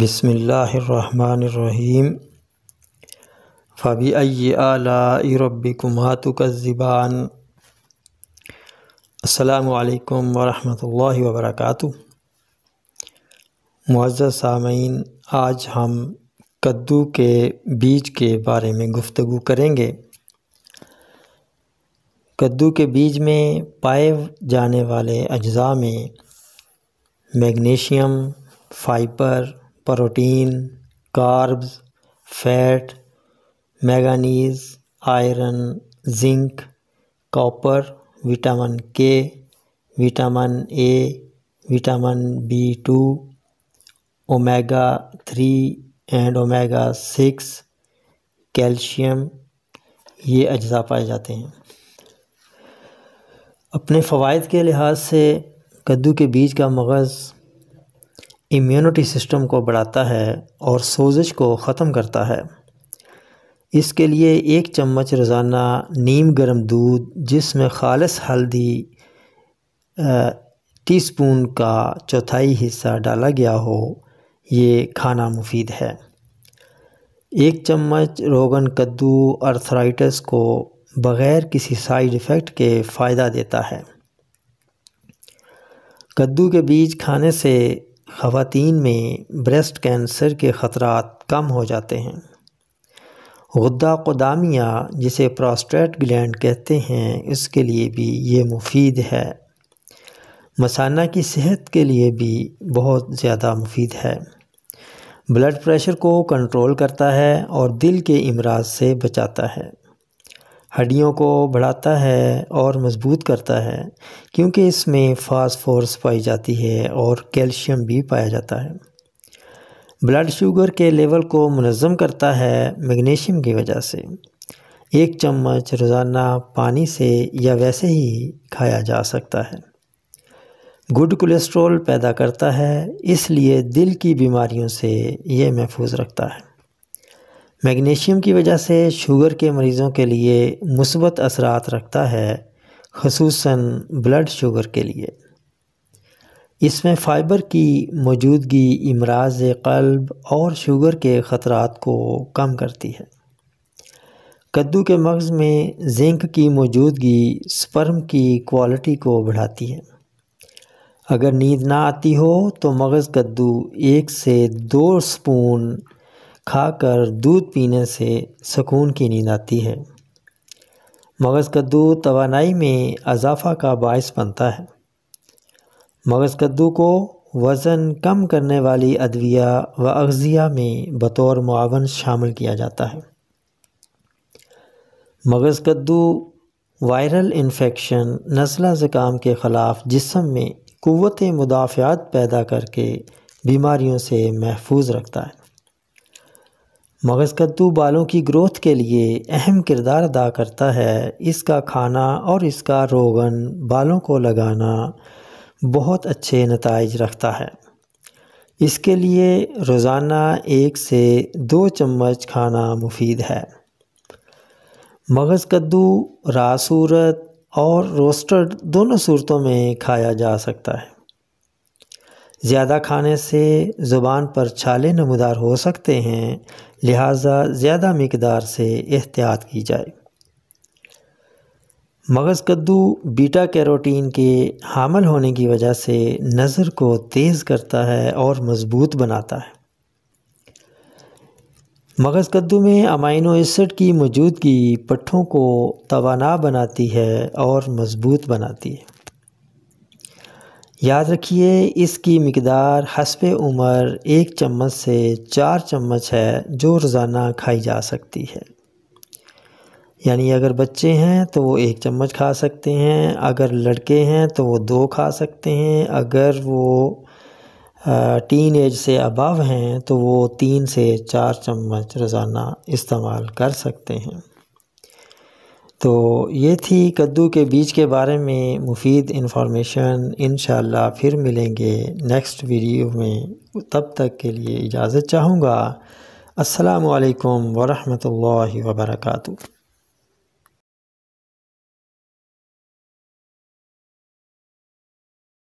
बसमीम फ़बी आलाबिकुमातुकज़िबान अल्लाम वरहमल वबरक मुआज़ सामीन आज हम कद्दू के बीज के बारे में गुफ्तु करेंगे कद्दू के बीज में पाए जाने वाले अज्जा में magnesium fibre protein carbs fat manganese iron zinc copper vitamin K vitamin A vitamin B two omega three and omega six calcium ये अज्जा पाए जाते हैं अपने फ़वाद के लिहाज से कद्दू के बीज का मगज़ इम्यूनिटी सिस्टम को बढ़ाता है और सोजिश को ख़त्म करता है इसके लिए एक चम्मच रोज़ाना नीम गर्म दूध जिसमें खालस हल्दी टीस्पून का चौथाई हिस्सा डाला गया हो ये खाना मुफीद है एक चम्मच रोगन कद्दू अर्थराइटिस को बग़ैर किसी साइड इफ़ेक्ट के फ़ायदा देता है कद्दू के बीज खाने से खातन में ब्रेस्ट कैंसर के ख़तरात कम हो जाते हैं गुद्दा कोदामिया जिसे प्रोस्टेट ग्लैंड कहते हैं इसके लिए भी ये मुफीद है मसाना की सेहत के लिए भी बहुत ज़्यादा मुफीद है ब्लड प्रेशर को कंट्रोल करता है और दिल के अमराज से बचाता है हड्डियों को बढ़ाता है और मज़बूत करता है क्योंकि इसमें फास्फोरस पाई जाती है और कैल्शियम भी पाया जाता है ब्लड शुगर के लेवल को मनज़म करता है मैग्नीशियम की वजह से एक चम्मच रोज़ाना पानी से या वैसे ही खाया जा सकता है गुड कोलेस्ट्रॉल पैदा करता है इसलिए दिल की बीमारियों से ये महफूज रखता है मैग्नीशियम की वजह से शुगर के मरीज़ों के लिए मुसबत असरात रखता है खसूस ब्लड शुगर के लिए इसमें फ़ाइबर की मौजूदगी इमराज कल्ब और शुगर के ख़तरात को कम करती है कद्दू के मगज़ में जिंक की मौजूदगी स्पर्म की क्वालिटी को बढ़ाती है अगर नींद ना आती हो तो मगज़ कद्दू एक से दो स्पून खाकर दूध पीने से सुकून की नींद आती है मगज़ कद्दू तवानाई में अजाफा का बायस बनता है मगज़ कद्दू को वज़न कम करने वाली अदविया व अगज़िया में बतौर मुआवन शामिल किया जाता है मगज़ कद्दू वायरल इन्फेक्शन नस्ला ज़ुकाम के ख़िलाफ़ जिसम में क़वत मुदाफ़ियात पैदा करके बीमारियों से महफूज रखता है मगज़कद्दू बालों की ग्रोथ के लिए अहम किरदार अदा करता है इसका खाना और इसका रोगन बालों को लगाना बहुत अच्छे नतज रखता है इसके लिए रोज़ाना एक से दो चम्मच खाना मुफीद है मगज़ कद्दू रासूरत और रोस्टर्ड दोनों सूरतों में खाया जा सकता है ज़्यादा खाने से ज़ुबान पर छाले नमदार हो सकते हैं लिहाजा ज़्यादा मकदार से एहतियात की जाए मगज़ कद्दू बीटा कैरोटीन के हामल होने की वजह से नज़र को तेज़ करता है और मज़बूत बनाता है मगज़ कद्दू में अमाइनो एसिड की मौजूदगी पट्ठों को तोाना बनाती है और मज़बूत बनाती है याद रखिए इसकी मकदार हसब उम्र एक चम्मच से चार चम्मच है जो रोज़ाना खाई जा सकती है यानी अगर बच्चे हैं तो वो एक चम्मच खा सकते हैं अगर लड़के हैं तो वो दो खा सकते हैं अगर वो टीन एज से अबव हैं तो वो तीन से चार चम्मच रोज़ाना इस्तेमाल कर सकते हैं तो ये थी कद्दू के बीज के बारे में मुफीद इन्फॉर्मेशन इन फिर मिलेंगे नेक्स्ट वीडियो में तब तक के लिए इजाज़त चाहूँगा असलकम वरहमल वर्का